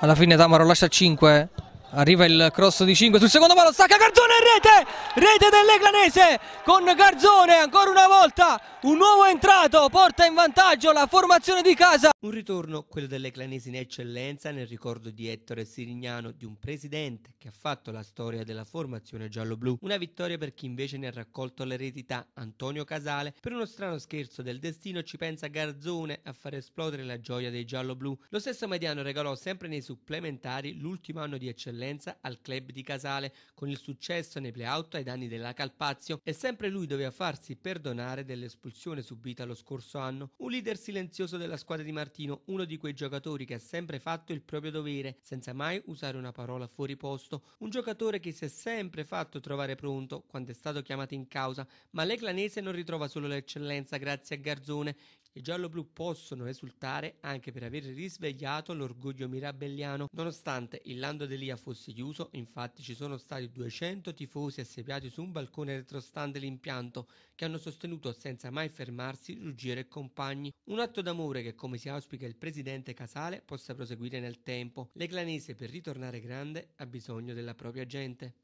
alla fine Tamaro lascia 5 arriva il cross di 5 sul secondo palo stacca Garzone rete dell'Eglanese con Garzone ancora una volta un nuovo entrato porta in vantaggio la formazione di casa un ritorno quello dell'Eglanese in eccellenza nel ricordo di Ettore Sirignano di un presidente che ha fatto la storia della formazione giallo una vittoria per chi invece ne ha raccolto l'eredità Antonio Casale per uno strano scherzo del destino ci pensa Garzone a far esplodere la gioia dei giallo lo stesso Mediano regalò sempre nei supplementari l'ultimo anno di eccellenza al club di Casale con il successo nei playout ai danni della Calpazio e sempre lui doveva farsi perdonare dell'espulsione subita lo scorso anno. Un leader silenzioso della squadra di Martino, uno di quei giocatori che ha sempre fatto il proprio dovere, senza mai usare una parola fuori posto, un giocatore che si è sempre fatto trovare pronto quando è stato chiamato in causa, ma l'Eclanese non ritrova solo l'eccellenza grazie a Garzone, i gialloblu possono esultare anche per aver risvegliato l'orgoglio mirabelliano. Nonostante il Lando Delia fosse chiuso, infatti ci sono stati 200 tifosi assediati su un balcone retrostante l'impianto che hanno sostenuto senza mai fermarsi Ruggiero e compagni. Un atto d'amore che, come si auspica il presidente Casale, possa proseguire nel tempo. L'Eclanese, per ritornare grande, ha bisogno della propria gente.